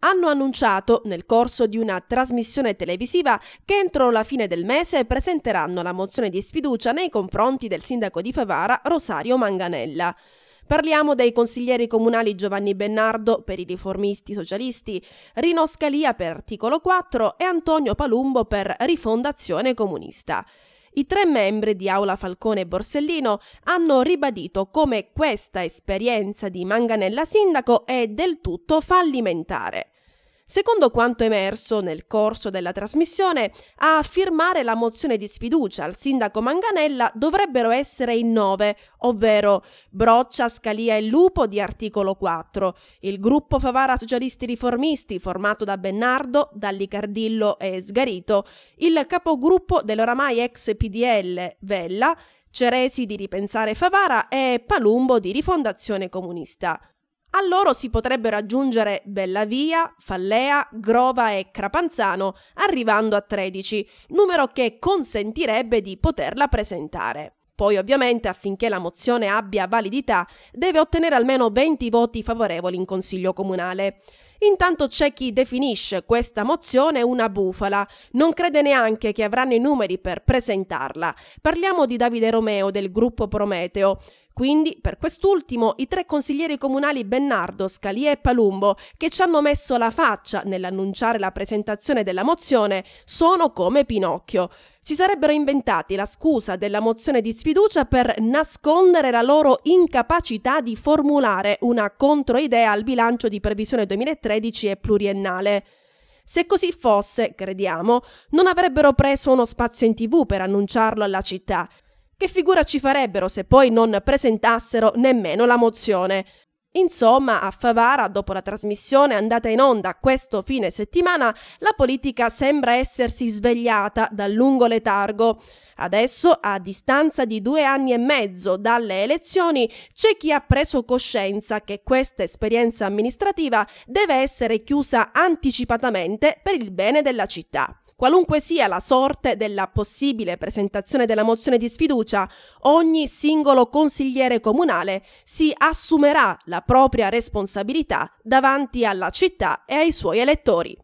hanno annunciato nel corso di una trasmissione televisiva che entro la fine del mese presenteranno la mozione di sfiducia nei confronti del sindaco di Favara Rosario Manganella. Parliamo dei consiglieri comunali Giovanni Bennardo per i riformisti socialisti, Rino Scalia per articolo 4 e Antonio Palumbo per rifondazione comunista. I tre membri di Aula Falcone e Borsellino hanno ribadito come questa esperienza di Manganella Sindaco è del tutto fallimentare. Secondo quanto emerso nel corso della trasmissione, a firmare la mozione di sfiducia al sindaco Manganella dovrebbero essere in nove, ovvero Broccia, Scalia e Lupo di articolo 4, il gruppo Favara Socialisti Riformisti formato da Bennardo, Dallicardillo e Sgarito, il capogruppo dell'oramai ex PDL Vella, Ceresi di Ripensare Favara e Palumbo di Rifondazione Comunista. A loro si potrebbero aggiungere Bellavia, Fallea, Grova e Crapanzano, arrivando a 13, numero che consentirebbe di poterla presentare. Poi ovviamente affinché la mozione abbia validità deve ottenere almeno 20 voti favorevoli in Consiglio Comunale. Intanto c'è chi definisce questa mozione una bufala, non crede neanche che avranno i numeri per presentarla. Parliamo di Davide Romeo del gruppo Prometeo. Quindi, per quest'ultimo, i tre consiglieri comunali Bennardo, Scalia e Palumbo, che ci hanno messo la faccia nell'annunciare la presentazione della mozione, sono come Pinocchio. Si sarebbero inventati la scusa della mozione di sfiducia per nascondere la loro incapacità di formulare una controidea al bilancio di previsione 2013 e pluriennale. Se così fosse, crediamo, non avrebbero preso uno spazio in tv per annunciarlo alla città. Che figura ci farebbero se poi non presentassero nemmeno la mozione? Insomma, a Favara, dopo la trasmissione andata in onda questo fine settimana, la politica sembra essersi svegliata dal lungo letargo. Adesso, a distanza di due anni e mezzo dalle elezioni, c'è chi ha preso coscienza che questa esperienza amministrativa deve essere chiusa anticipatamente per il bene della città. Qualunque sia la sorte della possibile presentazione della mozione di sfiducia, ogni singolo consigliere comunale si assumerà la propria responsabilità davanti alla città e ai suoi elettori.